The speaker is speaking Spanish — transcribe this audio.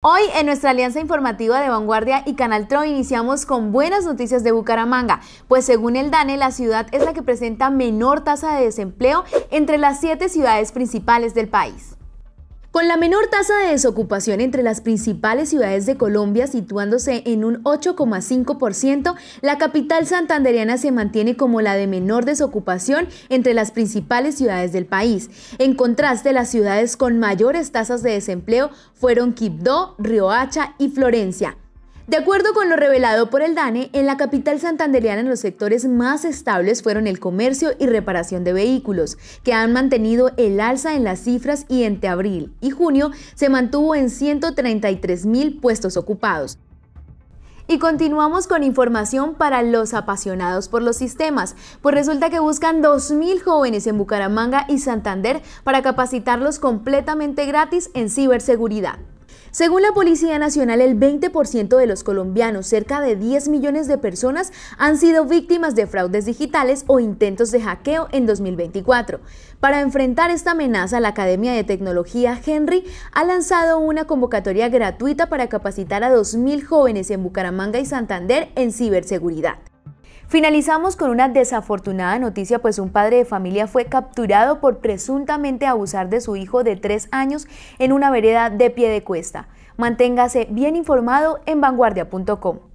Hoy en nuestra alianza informativa de Vanguardia y Canal Tro iniciamos con buenas noticias de Bucaramanga, pues según el DANE la ciudad es la que presenta menor tasa de desempleo entre las siete ciudades principales del país. Con la menor tasa de desocupación entre las principales ciudades de Colombia, situándose en un 8,5%, la capital santandereana se mantiene como la de menor desocupación entre las principales ciudades del país. En contraste, las ciudades con mayores tasas de desempleo fueron Quibdó, Riohacha y Florencia. De acuerdo con lo revelado por el DANE, en la capital santanderiana los sectores más estables fueron el comercio y reparación de vehículos, que han mantenido el alza en las cifras y entre abril y junio se mantuvo en 133 mil puestos ocupados. Y continuamos con información para los apasionados por los sistemas, pues resulta que buscan 2.000 jóvenes en Bucaramanga y Santander para capacitarlos completamente gratis en ciberseguridad. Según la Policía Nacional, el 20% de los colombianos, cerca de 10 millones de personas, han sido víctimas de fraudes digitales o intentos de hackeo en 2024. Para enfrentar esta amenaza, la Academia de Tecnología Henry ha lanzado una convocatoria gratuita para capacitar a 2.000 jóvenes en Bucaramanga y Santander en ciberseguridad. Finalizamos con una desafortunada noticia, pues un padre de familia fue capturado por presuntamente abusar de su hijo de tres años en una vereda de pie de cuesta. Manténgase bien informado en vanguardia.com.